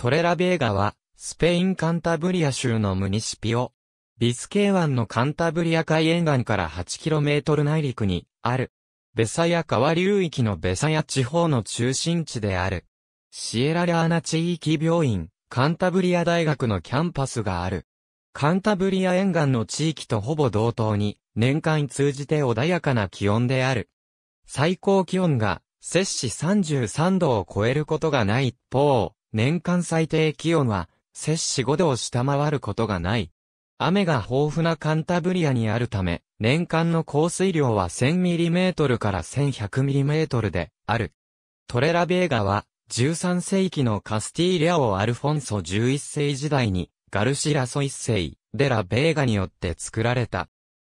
トレラベーガは、スペインカンタブリア州のムニシピオ。ビスケー湾のカンタブリア海沿岸から 8km 内陸にある。ベサヤ川流域のベサヤ地方の中心地である。シエララーナ地域病院、カンタブリア大学のキャンパスがある。カンタブリア沿岸の地域とほぼ同等に、年間通じて穏やかな気温である。最高気温が、摂氏33度を超えることがない一方、年間最低気温は、摂氏5度を下回ることがない。雨が豊富なカンタブリアにあるため、年間の降水量は 1000mm から 1100mm である。トレラベーガは、13世紀のカスティーリアオ・アルフォンソ11世時代に、ガルシラソ一世、デラ・ベーガによって作られた。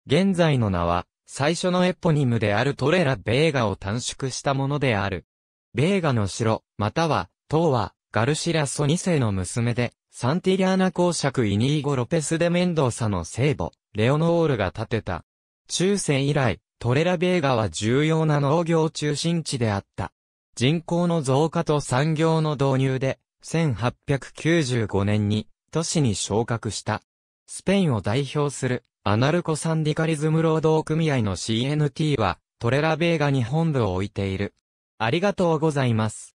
現在の名は、最初のエポニムであるトレラ・ベーガを短縮したものである。ベーガの城、または、塔は、ガルシラソ2世の娘で、サンティリアーナ公爵イニーゴ・ロペス・デ・メンドーサの聖母、レオノールが建てた。中世以来、トレラベーガは重要な農業中心地であった。人口の増加と産業の導入で、1895年に都市に昇格した。スペインを代表するアナルコサンディカリズム労働組合の CNT はトレラベーガに本部を置いている。ありがとうございます。